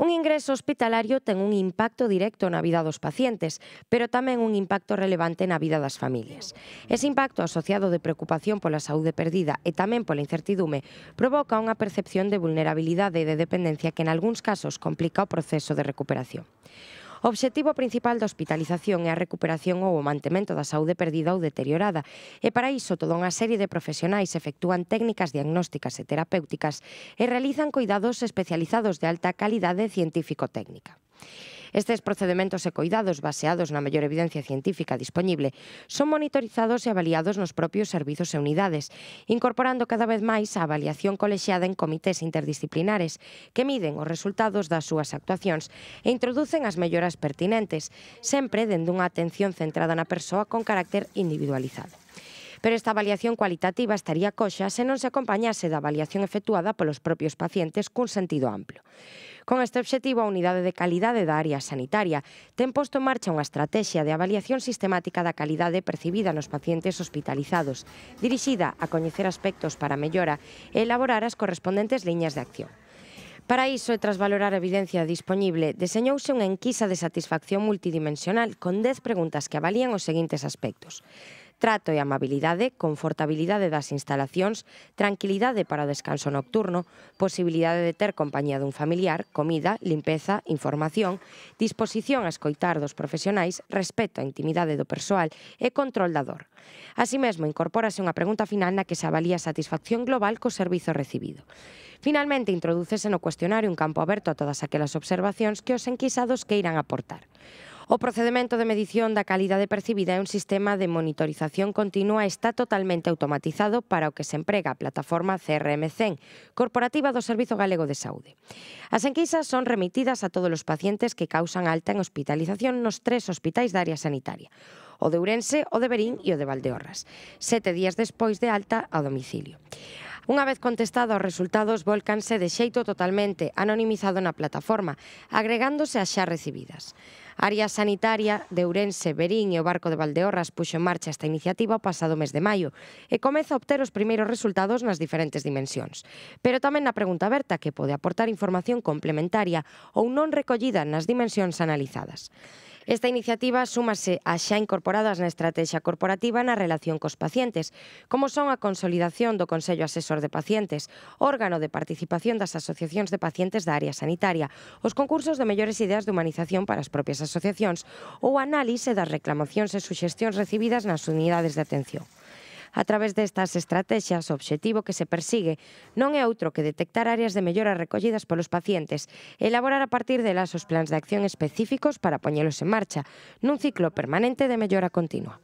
Un ingreso hospitalario ten un impacto directo na vida dos pacientes, pero tamén un impacto relevante na vida das familias. Ese impacto asociado de preocupación pola saúde perdida e tamén pola incertidume provoca unha percepción de vulnerabilidade e de dependencia que en algúns casos complica o proceso de recuperación. O obxectivo principal da hospitalización é a recuperación ou o mantemento da saúde perdida ou deteriorada, e para iso toda unha serie de profesionais efectúan técnicas diagnósticas e terapéuticas e realizan cuidados especializados de alta calidade científico-técnica. Estes procedementos e coidados baseados na mellor evidencia científica disponible son monitorizados e avaliados nos propios servizos e unidades, incorporando cada vez máis a avaliación colexiada en comités interdisciplinares que miden os resultados das súas actuacións e introducen as melloras pertinentes, sempre dende unha atención centrada na persoa con carácter individualizado pero esta avaliación cualitativa estaría coxa se non se acompañase da avaliación efectuada polos propios pacientes cun sentido amplo. Con este obxectivo, a Unidade de Calidade da Área Sanitaria ten posto en marcha unha estrategia de avaliación sistemática da calidade percibida nos pacientes hospitalizados, dirixida a coñecer aspectos para mellora e elaborar as correspondentes liñas de acción. Para iso, e tras valorar a evidencia disponible, deseñouse unha enquisa de satisfacción multidimensional con 10 preguntas que avalían os seguintes aspectos trato e amabilidade, confortabilidade das instalacións, tranquilidade para o descanso nocturno, posibilidade de ter compañía dun familiar, comida, limpeza, información, disposición a escoitar dos profesionais, respeto á intimidade do persoal e control da dor. Así mesmo, incorpórase unha pregunta final na que se avalía a satisfacción global co servizo recibido. Finalmente, introdúcese no cuestionario un campo aberto a todas aquelas observacións que os enquisados queiran aportar. O procedimento de medición da calidade percibida é un sistema de monitorización continua e está totalmente automatizado para o que se emprega a plataforma CRM-100, corporativa do Servizo Galego de Saúde. As enquisas son remitidas a todos os pacientes que causan alta en hospitalización nos tres hospitais da área sanitaria, o de Ourense, o de Berín e o de Valdeorras, sete días despois de alta a domicilio. Unha vez contestado os resultados, volcanse de xeito totalmente anonimizado na plataforma, agregándose a xa recibidas. A área sanitaria de Ourense, Berín e o Barco de Valdeorras puxo en marcha esta iniciativa o pasado mes de maio e comeza a obter os primeiros resultados nas diferentes dimensións. Pero tamén na pregunta aberta que pode aportar información complementaria ou non recollida nas dimensións analizadas. Esta iniciativa súmase a xa incorporadas na estrategia corporativa na relación cos pacientes, como son a consolidación do Consello Asesor de Pacientes, órgano de participación das asociacións de pacientes da área sanitaria, os concursos de mellores ideas de humanización para as propias asociacións ou análise das reclamacións e suxestións recibidas nas unidades de atención. A través destas estrategias, o obxectivo que se persigue non é outro que detectar áreas de mellora recollidas polos pacientes, elaborar a partir delas os plans de acción específicos para poñelos en marcha, nun ciclo permanente de mellora continua.